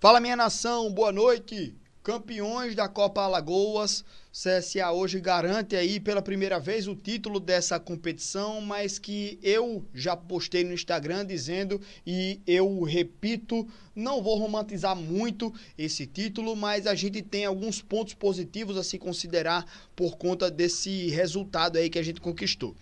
Fala minha nação, boa noite. Campeões da Copa Alagoas, CSA hoje garante aí pela primeira vez o título dessa competição, mas que eu já postei no Instagram dizendo e eu repito, não vou romantizar muito esse título, mas a gente tem alguns pontos positivos a se considerar por conta desse resultado aí que a gente conquistou.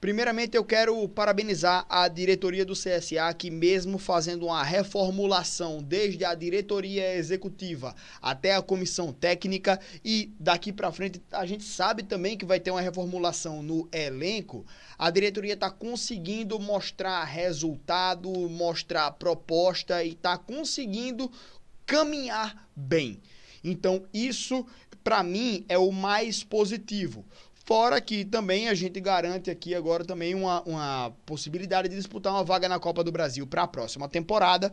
Primeiramente, eu quero parabenizar a diretoria do CSA, que, mesmo fazendo uma reformulação desde a diretoria executiva até a comissão técnica, e daqui para frente a gente sabe também que vai ter uma reformulação no elenco, a diretoria está conseguindo mostrar resultado, mostrar proposta e está conseguindo caminhar bem. Então, isso para mim é o mais positivo. Fora que também a gente garante aqui agora também uma, uma possibilidade de disputar uma vaga na Copa do Brasil para a próxima temporada,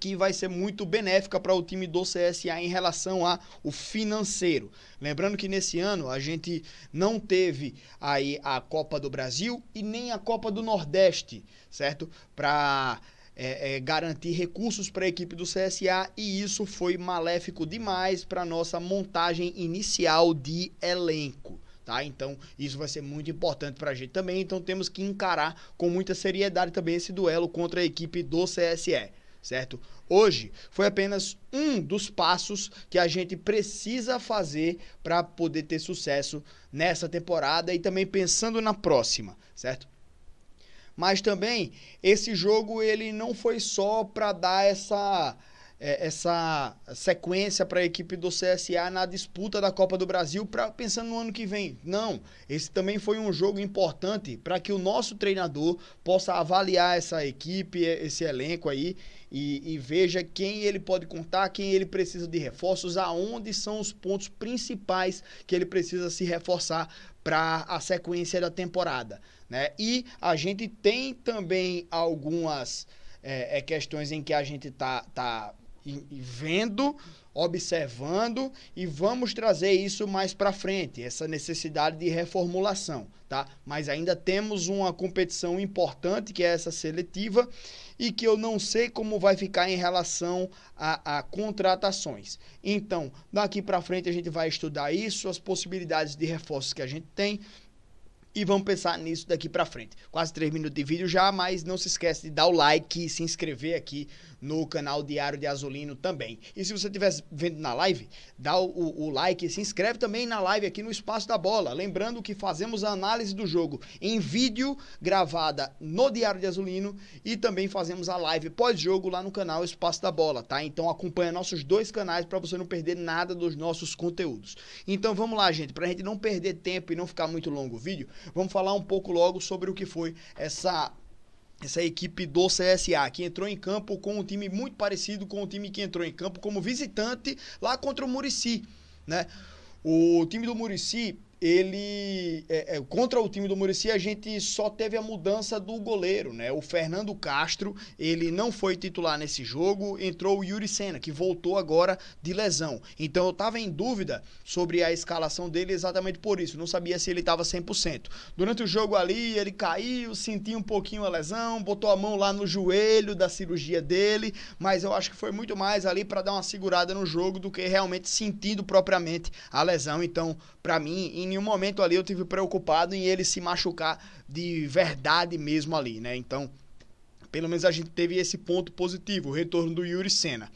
que vai ser muito benéfica para o time do CSA em relação ao financeiro. Lembrando que nesse ano a gente não teve aí a Copa do Brasil e nem a Copa do Nordeste, certo? Para é, é, garantir recursos para a equipe do CSA e isso foi maléfico demais para nossa montagem inicial de elenco tá? Então, isso vai ser muito importante pra gente também. Então, temos que encarar com muita seriedade também esse duelo contra a equipe do CSE, certo? Hoje foi apenas um dos passos que a gente precisa fazer para poder ter sucesso nessa temporada e também pensando na próxima, certo? Mas também esse jogo ele não foi só para dar essa é, essa sequência para a equipe do CSA na disputa da Copa do Brasil, pra, pensando no ano que vem. Não, esse também foi um jogo importante para que o nosso treinador possa avaliar essa equipe, é, esse elenco aí, e, e veja quem ele pode contar, quem ele precisa de reforços, aonde são os pontos principais que ele precisa se reforçar para a sequência da temporada. Né? E a gente tem também algumas é, é, questões em que a gente está tá, tá e, e vendo, observando e vamos trazer isso mais para frente, essa necessidade de reformulação, tá? Mas ainda temos uma competição importante que é essa seletiva e que eu não sei como vai ficar em relação a, a contratações. Então, daqui para frente a gente vai estudar isso, as possibilidades de reforços que a gente tem, e vamos pensar nisso daqui para frente. Quase três minutos de vídeo já, mas não se esquece de dar o like e se inscrever aqui no canal Diário de Azulino também. E se você estiver vendo na live, dá o, o like, se inscreve também na live aqui no Espaço da Bola. Lembrando que fazemos a análise do jogo em vídeo, gravada no Diário de Azulino e também fazemos a live pós-jogo lá no canal Espaço da Bola, tá? Então acompanha nossos dois canais para você não perder nada dos nossos conteúdos. Então vamos lá, gente, para a gente não perder tempo e não ficar muito longo o vídeo, vamos falar um pouco logo sobre o que foi essa essa equipe do CSA, que entrou em campo com um time muito parecido com o time que entrou em campo como visitante lá contra o Murici, né? O time do Murici ele é, é, contra o time do Murici a gente só teve a mudança do goleiro, né? O Fernando Castro ele não foi titular nesse jogo, entrou o Yuri Senna que voltou agora de lesão. Então eu estava em dúvida sobre a escalação dele exatamente por isso, não sabia se ele estava 100%. Durante o jogo ali ele caiu, sentiu um pouquinho a lesão, botou a mão lá no joelho da cirurgia dele, mas eu acho que foi muito mais ali para dar uma segurada no jogo do que realmente sentindo propriamente a lesão. Então para mim em nenhum momento ali eu tive preocupado em ele se machucar de verdade mesmo ali, né? Então, pelo menos a gente teve esse ponto positivo, o retorno do Yuri Senna.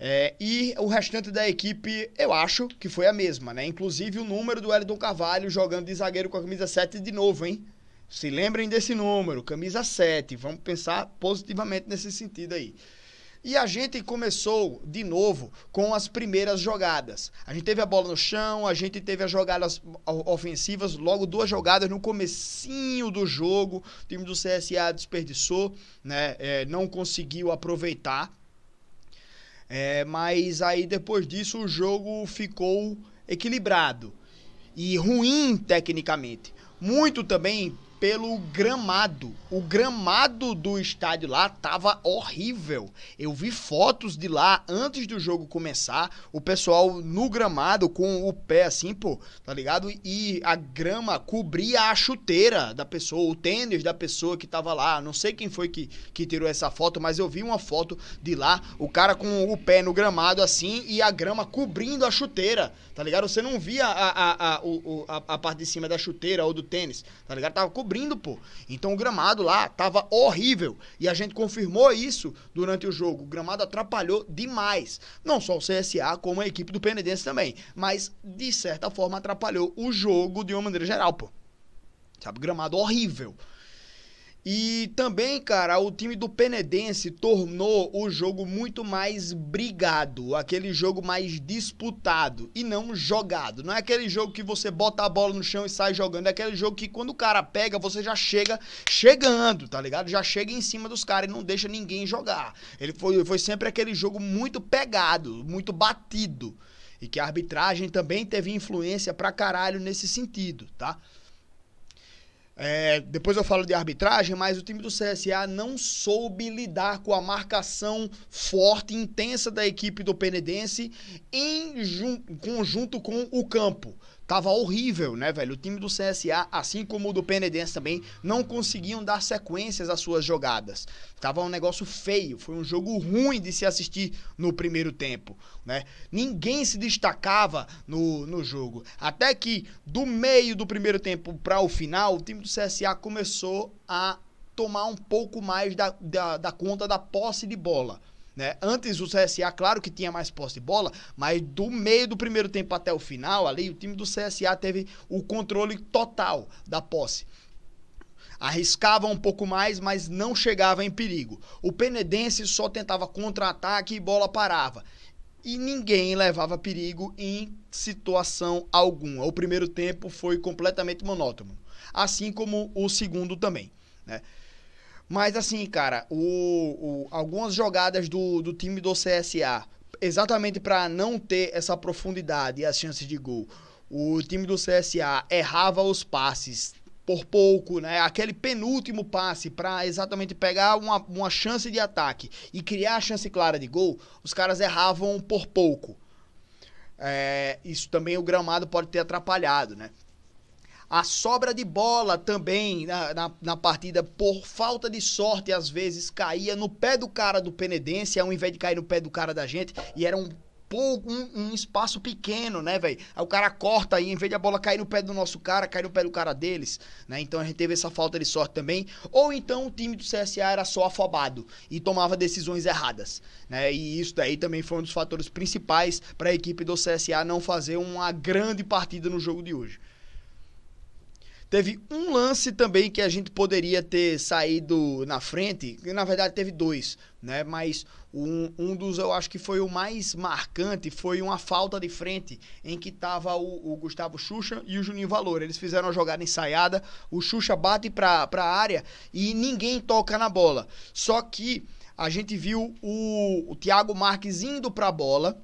É, e o restante da equipe, eu acho que foi a mesma, né? Inclusive o número do Elton Carvalho jogando de zagueiro com a camisa 7 de novo, hein? Se lembrem desse número, camisa 7. Vamos pensar positivamente nesse sentido aí. E a gente começou de novo com as primeiras jogadas. A gente teve a bola no chão, a gente teve as jogadas ofensivas, logo duas jogadas no comecinho do jogo. O time do CSA desperdiçou, né? É, não conseguiu aproveitar. É, mas aí depois disso o jogo ficou equilibrado e ruim tecnicamente. Muito também pelo gramado. O gramado do estádio lá tava horrível. Eu vi fotos de lá antes do jogo começar, o pessoal no gramado com o pé assim, pô, tá ligado? E a grama cobria a chuteira da pessoa, o tênis da pessoa que tava lá. Não sei quem foi que, que tirou essa foto, mas eu vi uma foto de lá, o cara com o pé no gramado assim e a grama cobrindo a chuteira, tá ligado? Você não via a, a, a, a, a, a parte de cima da chuteira ou do tênis, tá ligado? Tava cobrindo cobrindo, pô. Então o gramado lá tava horrível. E a gente confirmou isso durante o jogo. O gramado atrapalhou demais. Não só o CSA, como a equipe do Penedense também. Mas, de certa forma, atrapalhou o jogo de uma maneira geral, pô. Sabe, gramado horrível. E também, cara, o time do Penedense tornou o jogo muito mais brigado, aquele jogo mais disputado e não jogado. Não é aquele jogo que você bota a bola no chão e sai jogando, é aquele jogo que quando o cara pega, você já chega chegando, tá ligado? Já chega em cima dos caras e não deixa ninguém jogar. Ele foi, foi sempre aquele jogo muito pegado, muito batido. E que a arbitragem também teve influência pra caralho nesse sentido, tá? É, depois eu falo de arbitragem, mas o time do CSA não soube lidar com a marcação forte e intensa da equipe do Penedense em conjunto com o campo tava horrível, né, velho? O time do CSA, assim como o do Penedense também, não conseguiam dar sequências às suas jogadas. Tava um negócio feio, foi um jogo ruim de se assistir no primeiro tempo, né? Ninguém se destacava no, no jogo. Até que do meio do primeiro tempo para o final, o time do CSA começou a tomar um pouco mais da, da, da conta da posse de bola. Né? Antes o CSA, claro que tinha mais posse de bola, mas do meio do primeiro tempo até o final, ali o time do CSA teve o controle total da posse arriscava um pouco mais, mas não chegava em perigo. O Penedense só tentava contra-ataque e bola parava. E ninguém levava perigo em situação alguma. O primeiro tempo foi completamente monótono, assim como o segundo também. Né? Mas assim, cara, o, o algumas jogadas do, do time do CSA, exatamente para não ter essa profundidade e as chances de gol, o time do CSA errava os passes por pouco, né? Aquele penúltimo passe para exatamente pegar uma, uma chance de ataque e criar a chance clara de gol, os caras erravam por pouco. É, isso também o gramado pode ter atrapalhado, né? A sobra de bola também na, na, na, partida, por falta de sorte, às vezes caía no pé do cara do Penedense, ao invés de cair no pé do cara da gente, e era um pouco, um, um espaço pequeno, né, velho? Aí o cara corta aí, em vez de a bola cair no pé do nosso cara, cai no pé do cara deles, né? Então a gente teve essa falta de sorte também. Ou então o time do CSA era só afobado e tomava decisões erradas, né? E isso daí também foi um dos fatores principais para a equipe do CSA não fazer uma grande partida no jogo de hoje. Teve um lance também que a gente poderia ter saído na frente, na verdade teve dois, né? Mas um, um dos eu acho que foi o mais marcante foi uma falta de frente em que tava o, o Gustavo Xuxa e o Juninho Valor. Eles fizeram a jogada ensaiada, o Xuxa bate pra, pra área e ninguém toca na bola. Só que a gente viu o, o Thiago Marques indo pra bola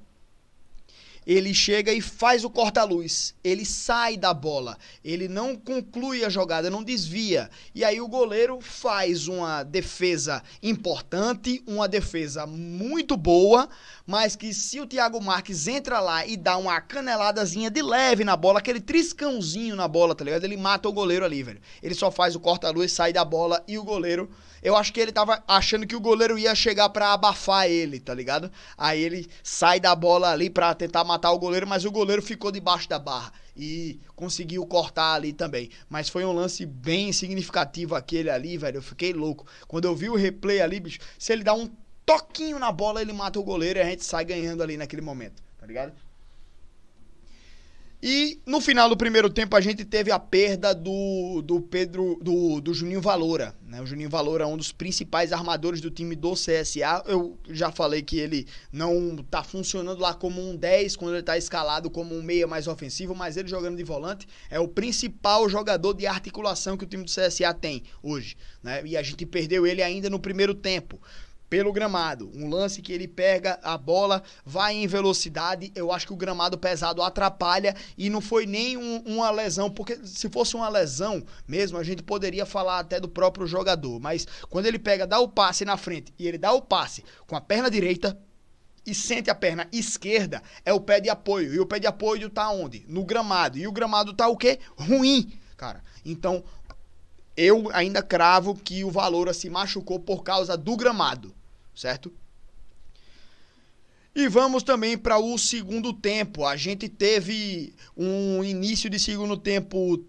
ele chega e faz o corta-luz. Ele sai da bola, ele não conclui a jogada, não desvia. E aí o goleiro faz uma defesa importante, uma defesa muito boa, mas que se o Thiago Marques entra lá e dá uma caneladazinha de leve na bola, aquele triscãozinho na bola, tá ligado? Ele mata o goleiro ali, velho. Ele só faz o corta-luz, sai da bola e o goleiro. Eu acho que ele tava achando que o goleiro ia chegar para abafar ele, tá ligado? Aí ele sai da bola ali para tentar matar o goleiro, mas o goleiro ficou debaixo da barra e conseguiu cortar ali também. Mas foi um lance bem significativo aquele ali, velho. Eu fiquei louco. Quando eu vi o replay ali, bicho, se ele dá um toquinho na bola, ele mata o goleiro e a gente sai ganhando ali naquele momento, tá ligado? E no final do primeiro tempo a gente teve a perda do, do Pedro do, do Juninho Valora. Né? O Juninho Valora é um dos principais armadores do time do CSA. Eu já falei que ele não tá funcionando lá como um 10 quando ele tá escalado como um meia mais ofensivo, mas ele jogando de volante é o principal jogador de articulação que o time do CSA tem hoje. Né? E a gente perdeu ele ainda no primeiro tempo pelo gramado. Um lance que ele pega a bola, vai em velocidade. Eu acho que o gramado pesado atrapalha e não foi nem um, uma lesão, porque se fosse uma lesão mesmo, a gente poderia falar até do próprio jogador. Mas quando ele pega, dá o passe na frente e ele dá o passe com a perna direita, e sente a perna esquerda, é o pé de apoio. E o pé de apoio tá onde? No gramado. E o gramado tá o quê? Ruim, cara. Então, eu ainda cravo que o Valora assim, se machucou por causa do gramado certo? E vamos também para o segundo tempo. A gente teve um início de segundo tempo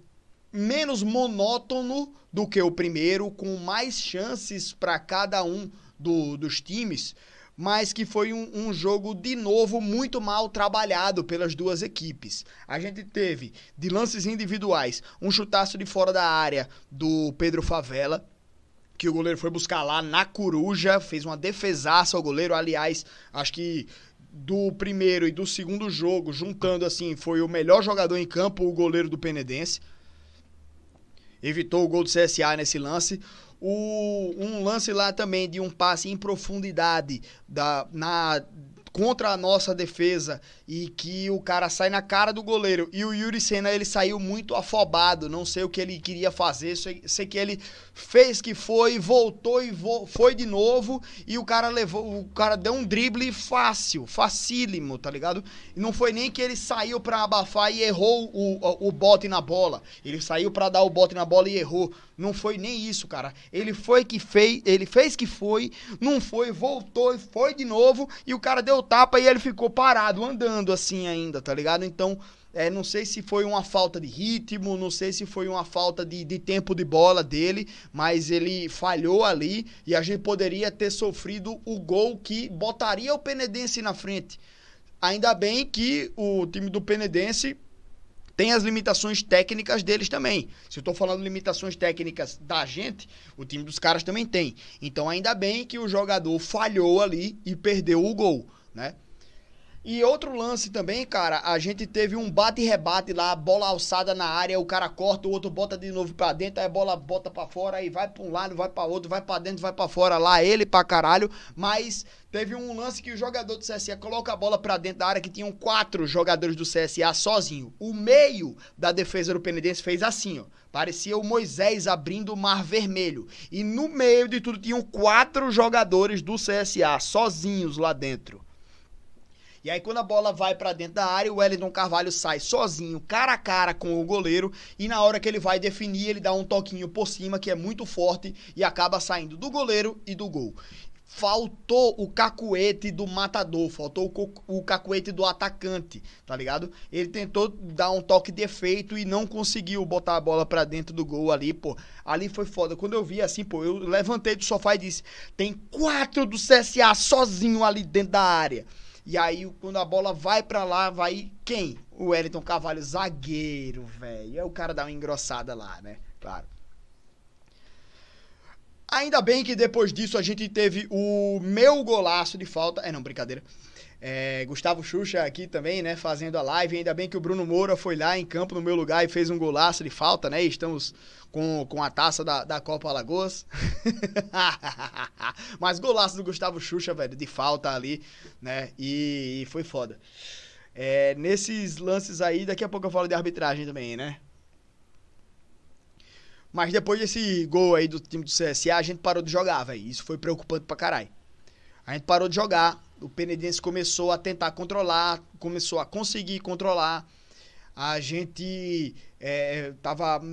menos monótono do que o primeiro, com mais chances para cada um do, dos times, mas que foi um, um, jogo de novo muito mal trabalhado pelas duas equipes. A gente teve de lances individuais um chutaço de fora da área do Pedro Favela que o goleiro foi buscar lá na Coruja, fez uma defesaça ao goleiro, aliás, acho que do primeiro e do segundo jogo, juntando assim, foi o melhor jogador em campo, o goleiro do Penedense. Evitou o gol do CSA nesse lance. O, um lance lá também de um passe em profundidade da, na contra a nossa defesa e que o cara sai na cara do goleiro. E o Yuri Senna, ele saiu muito afobado, não sei o que ele queria fazer, sei, sei que ele fez que foi, voltou e vo foi de novo e o cara levou, o cara deu um drible fácil, facílimo, tá ligado? E não foi nem que ele saiu para abafar e errou o, o, o bote na bola. Ele saiu para dar o bote na bola e errou. Não foi nem isso, cara. Ele foi que fez, ele fez que foi, não foi, voltou e foi de novo e o cara deu tapa e ele ficou parado, andando assim ainda, tá ligado? Então, é, não sei se foi uma falta de ritmo, não sei se foi uma falta de, de, tempo de bola dele, mas ele falhou ali e a gente poderia ter sofrido o gol que botaria o Penedense na frente. Ainda bem que o time do Penedense tem as limitações técnicas deles também. Se eu tô falando limitações técnicas da gente, o time dos caras também tem. Então ainda bem que o jogador falhou ali e perdeu o gol né? E outro lance também, cara, a gente teve um bate-rebate lá, bola alçada na área, o cara corta, o outro bota de novo pra dentro, aí a bola bota pra fora, aí vai pra um lado, vai pra outro, vai pra dentro, vai pra fora, lá ele pra caralho. Mas teve um lance que o jogador do CSA coloca a bola pra dentro da área, que tinham quatro jogadores do CSA sozinho. O meio da defesa do Penedense fez assim, ó. Parecia o Moisés abrindo o Mar Vermelho. E no meio de tudo tinham quatro jogadores do CSA sozinhos lá dentro. E aí, quando a bola vai para dentro da área, o Wellington Carvalho sai sozinho, cara a cara com o goleiro. E na hora que ele vai definir, ele dá um toquinho por cima, que é muito forte, e acaba saindo do goleiro e do gol faltou o cacuete do matador, faltou o, cacuete do atacante, tá ligado? Ele tentou dar um toque de efeito e não conseguiu botar a bola para dentro do gol ali, pô. Ali foi foda. Quando eu vi assim, pô, eu levantei do sofá e disse: tem quatro do CSA sozinho ali dentro da área. E aí, quando a bola vai para lá, vai quem? O Wellington Carvalho, zagueiro, velho. É o cara dá uma engrossada lá, né? Claro. Ainda bem que depois disso a gente teve o meu golaço de falta. É, não, brincadeira. É, Gustavo Xuxa aqui também, né, fazendo a live. Ainda bem que o Bruno Moura foi lá em campo no meu lugar e fez um golaço de falta, né? estamos com, com a taça da, da Copa Alagoas. Mas golaço do Gustavo Xuxa, velho, de falta ali, né? E, e foi foda. É, nesses lances aí, daqui a pouco eu falo de arbitragem também, né? Mas depois desse gol aí do time do CSA, a gente parou de jogar, velho. Isso foi preocupante pra caralho. A gente parou de jogar, o Penedense começou a tentar controlar, começou a conseguir controlar. A gente estava é,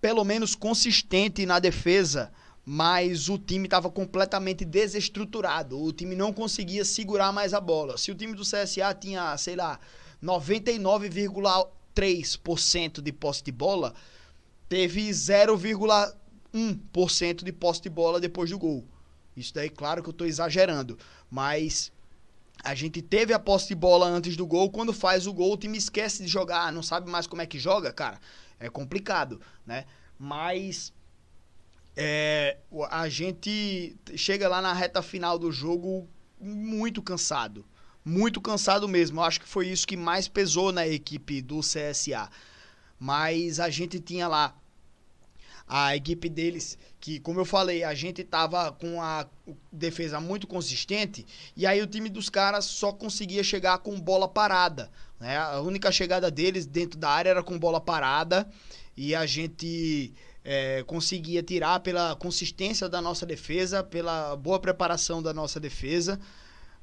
pelo menos consistente na defesa, mas o time estava completamente desestruturado. O time não conseguia segurar mais a bola. Se o time do CSA tinha, sei lá, 99,3% de posse de bola, teve 0,1% de posse de bola depois do gol. Isso daí, claro que eu estou exagerando, mas a gente teve a posse de bola antes do gol. Quando faz o gol, o time esquece de jogar, não sabe mais como é que joga, cara. É complicado, né? Mas é, a gente chega lá na reta final do jogo muito cansado. Muito cansado mesmo. Eu acho que foi isso que mais pesou na equipe do CSA. Mas a gente tinha lá a equipe deles, que como eu falei, a gente tava com a defesa muito consistente, e aí o time dos caras só conseguia chegar com bola parada, né? A única chegada deles dentro da área era com bola parada, e a gente é, conseguia tirar pela consistência da nossa defesa, pela boa preparação da nossa defesa,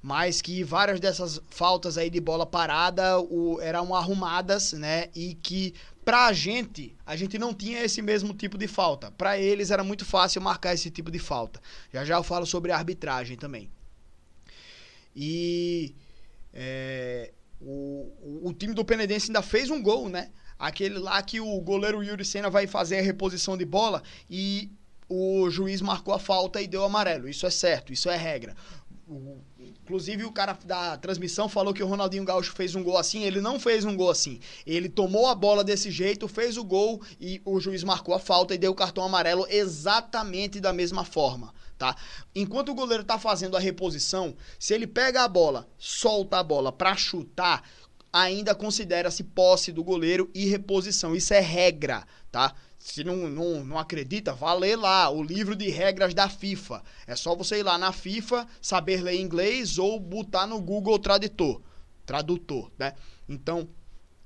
mas que várias dessas faltas aí de bola parada o, eram arrumadas, né? E que Pra gente, a gente não tinha esse mesmo tipo de falta. Para eles era muito fácil marcar esse tipo de falta. Já já eu falo sobre a arbitragem também. E é, o, o time do Penedense ainda fez um gol, né? Aquele lá que o goleiro Yuri Senna vai fazer a reposição de bola e o juiz marcou a falta e deu amarelo. Isso é certo, isso é regra. O Inclusive, o cara da transmissão falou que o Ronaldinho Gaúcho fez um gol assim. Ele não fez um gol assim. Ele tomou a bola desse jeito, fez o gol e o juiz marcou a falta e deu o cartão amarelo exatamente da mesma forma. Tá? Enquanto o goleiro tá fazendo a reposição, se ele pega a bola, solta a bola para chutar, ainda considera-se posse do goleiro e reposição. Isso é regra, tá? se não, não, não acredita, vá ler lá o livro de regras da FIFA. É só você ir lá na FIFA, saber ler inglês ou botar no Google Tradutor. Tradutor, né? Então,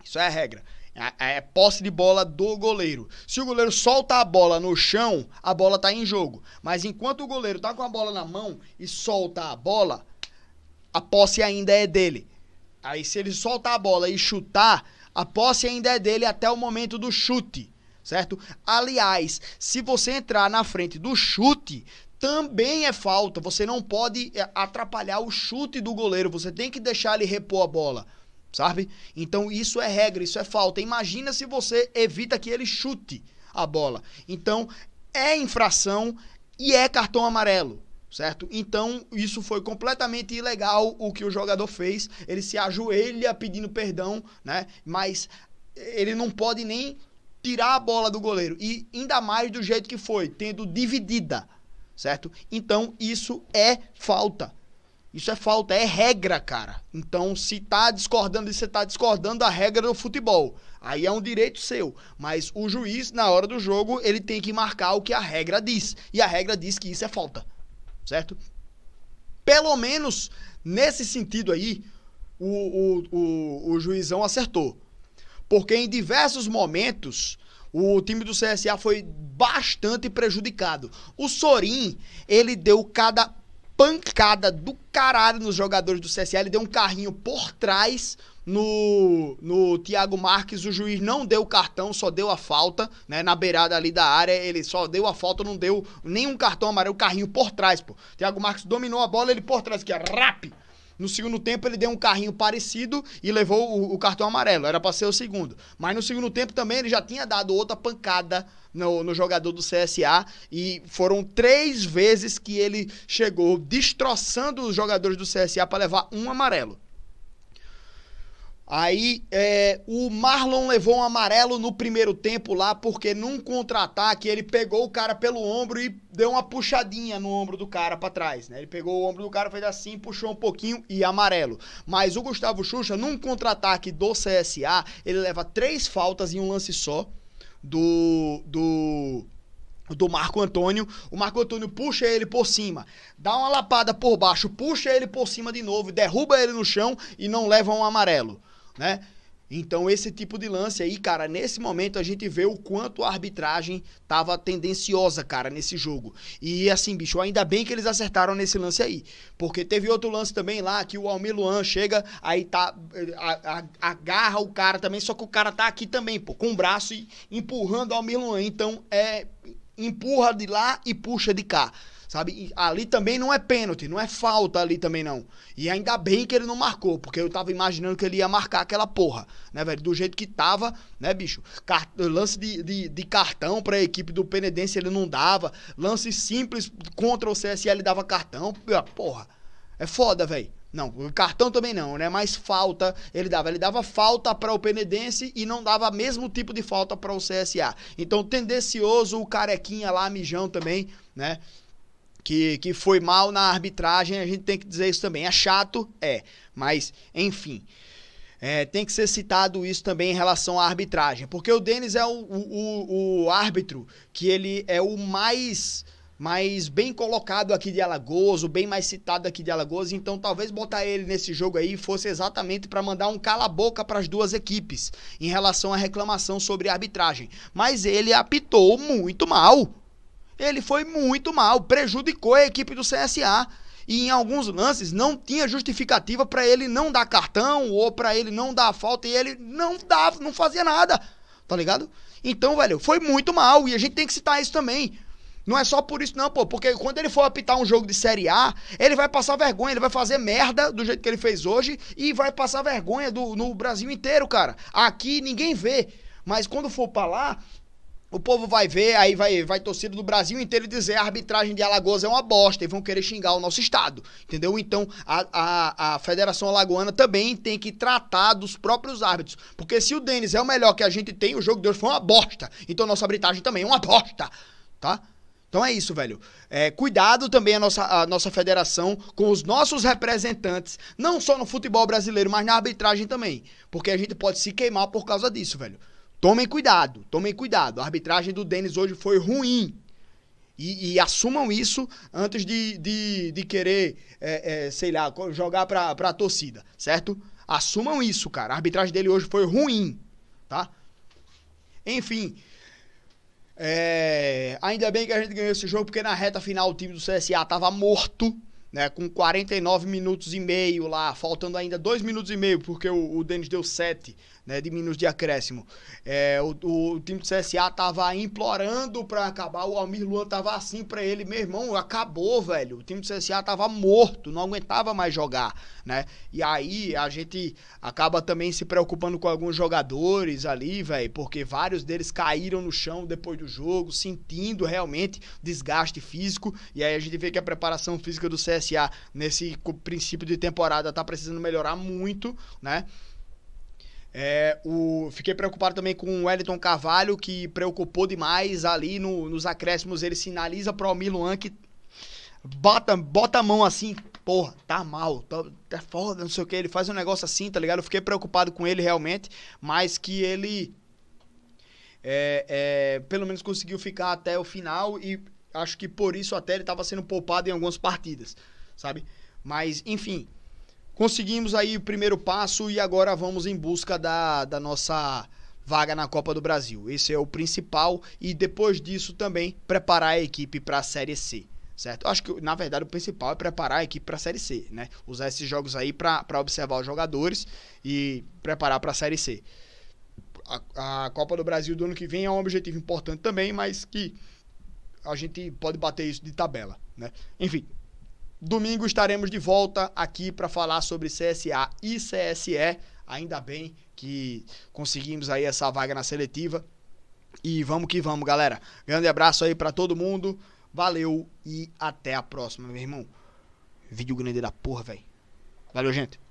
isso é a regra. É, é, é posse de bola do goleiro. Se o goleiro solta a bola no chão, a bola tá em jogo. Mas enquanto o goleiro tá com a bola na mão e solta a bola, a posse ainda é dele. Aí se ele soltar a bola e chutar, a posse ainda é dele até o momento do chute certo? Aliás, se você entrar na frente do chute, também é falta. Você não pode eh, atrapalhar o chute do goleiro, você tem que deixar ele repor a bola. Sabe? Então isso é regra, isso é falta. Imagina se você evita que ele chute a bola. Então é infração e é cartão amarelo certo? Então, isso foi completamente ilegal o que o jogador fez. Ele se ajoelha pedindo perdão, né? Mas ele não pode nem tirar a bola do goleiro. E ainda mais do jeito que foi, tendo dividida, certo? Então isso é falta. Isso é falta, é regra, cara. Então, se tá discordando e você tá discordando da regra é do futebol, aí é um direito seu. Mas o juiz, na hora do jogo, ele tem que marcar o que a regra diz. E a regra diz que isso é falta, certo? Pelo menos nesse sentido aí, o, o, o, o juizão acertou porque em diversos momentos o time do CSA foi bastante prejudicado. O Sorin, ele deu cada pancada do caralho nos jogadores do CSA, ele deu um carrinho por trás no, no Thiago Marques, o juiz não deu cartão, só deu a falta, né? Na beirada ali da área, ele só deu a falta, não deu nenhum cartão amarelo, carrinho por trás, pô. Thiago Marques dominou a bola, ele por trás, que é rap, no segundo tempo, ele deu um carrinho parecido e levou o, o cartão amarelo. Era para ser o segundo. Mas no segundo tempo também ele já tinha dado outra pancada no, no, jogador do CSA. E foram três vezes que ele chegou destroçando os jogadores do CSA para levar um amarelo. Aí é, o Marlon levou um amarelo no primeiro tempo lá, porque num contra-ataque ele pegou o cara pelo ombro e deu uma puxadinha no ombro do cara para trás, né? Ele pegou o ombro do cara, fez assim, puxou um pouquinho e amarelo. Mas o Gustavo Xuxa, num contra-ataque do CSA, ele leva três faltas em um lance só do. do do Marco Antônio. O Marco Antônio puxa ele por cima, dá uma lapada por baixo, puxa ele por cima de novo, derruba ele no chão e não leva um amarelo né? Então, esse tipo de lance aí, cara, nesse momento a gente vê o quanto a arbitragem tava tendenciosa, cara, nesse jogo. E assim, bicho, ainda bem que eles acertaram nesse lance aí. Porque teve outro lance também lá que o Almir Luan chega, aí tá. A, a, agarra o cara também, só que o cara tá aqui também, pô, com o braço e empurrando o Almir Luan. Então, é. Empurra de lá e puxa de cá sabe? E ali também não é pênalti, não é falta ali também não. E ainda bem que ele não marcou, porque eu tava imaginando que ele ia marcar aquela porra, né, velho? Do jeito que tava, né, bicho? lance de, de, de, cartão pra equipe do Penedense ele não dava, lance simples contra o CSL dava cartão, porra. É foda, velho. Não, cartão também não, né? Mas falta ele dava. Ele dava falta para o Penedense e não dava mesmo tipo de falta para o CSA. Então, tendencioso o carequinha lá, mijão também, né? que, que foi mal na arbitragem, a gente tem que dizer isso também. É chato? É, mas enfim. É, tem que ser citado isso também em relação à arbitragem, porque o Denis é o, o, o árbitro que ele é o mais mas bem colocado aqui de Alagoas, o bem mais citado aqui de Alagoas, então talvez botar ele nesse jogo aí fosse exatamente para mandar um cala-boca para as duas equipes em relação à reclamação sobre a arbitragem. Mas ele apitou muito mal. Ele foi muito mal, prejudicou a equipe do CSA e em alguns lances não tinha justificativa para ele não dar cartão ou para ele não dar falta e ele não dava, não fazia nada. Tá ligado? Então, velho, foi muito mal e a gente tem que citar isso também. Não é só por isso não, pô, porque quando ele for apitar um jogo de Série A, ele vai passar vergonha, ele vai fazer merda do jeito que ele fez hoje e vai passar vergonha do, no Brasil inteiro, cara. Aqui ninguém vê, mas quando for pra lá, o povo vai ver, aí vai, vai torcida do Brasil inteiro dizer a arbitragem de Alagoas é uma bosta e vão querer xingar o nosso estado, entendeu? Então a, a, a Federação Alagoana também tem que tratar dos próprios árbitros, porque se o Denis é o melhor que a gente tem, o jogo de hoje foi uma bosta, então nossa arbitragem também é uma bosta, tá? Então é isso, velho. É, cuidado também a nossa, a nossa federação com os nossos representantes, não só no futebol brasileiro, mas na arbitragem também, porque a gente pode se queimar por causa disso, velho. Tomem cuidado, tomem cuidado. A arbitragem do Denis hoje foi ruim. E, e assumam isso antes de, de, de querer, é, é, sei lá, jogar pra, pra torcida, certo? Assumam isso, cara. A arbitragem dele hoje foi ruim, tá? Enfim. É, ainda bem que a gente ganhou esse jogo, porque na reta final o time do CSA tava morto, né? Com 49 minutos e meio lá, faltando ainda 2 minutos e meio, porque o, o Denis deu 7 né, de minutos de acréscimo. É, o, o, o, time do CSA tava implorando para acabar, o Almir Luan tava assim para ele, meu irmão, acabou, velho. O time do CSA tava morto, não aguentava mais jogar, né? E aí a gente acaba também se preocupando com alguns jogadores ali, velho, porque vários deles caíram no chão depois do jogo, sentindo realmente desgaste físico, e aí a gente vê que a preparação física do CSA nesse princípio de temporada tá precisando melhorar muito, né? É, o, fiquei preocupado também com o Wellington Carvalho, que preocupou demais ali no, nos acréscimos. Ele sinaliza para o Milan que bota, bota a mão assim, porra, tá mal, tá, tá foda, não sei o que. Ele faz um negócio assim, tá ligado? Eu fiquei preocupado com ele realmente, mas que ele é, é, pelo menos conseguiu ficar até o final e acho que por isso até ele estava sendo poupado em algumas partidas, sabe? Mas, enfim, Conseguimos aí o primeiro passo e agora vamos em busca da, da nossa vaga na Copa do Brasil. Esse é o principal e depois disso também preparar a equipe para a Série C certo? Eu acho que na verdade o principal é preparar a equipe para a Série C, né? Usar esses jogos aí para observar os jogadores e preparar para a Série C. A, a, Copa do Brasil do ano que vem é um objetivo importante também, mas que a gente pode bater isso de tabela, né? Enfim, Domingo estaremos de volta aqui para falar sobre CSA e CSE. Ainda bem que conseguimos aí essa vaga na seletiva. E vamos que vamos, galera. Grande abraço aí para todo mundo. Valeu e até a próxima, meu irmão. Vídeo grande da porra, velho. Valeu, gente.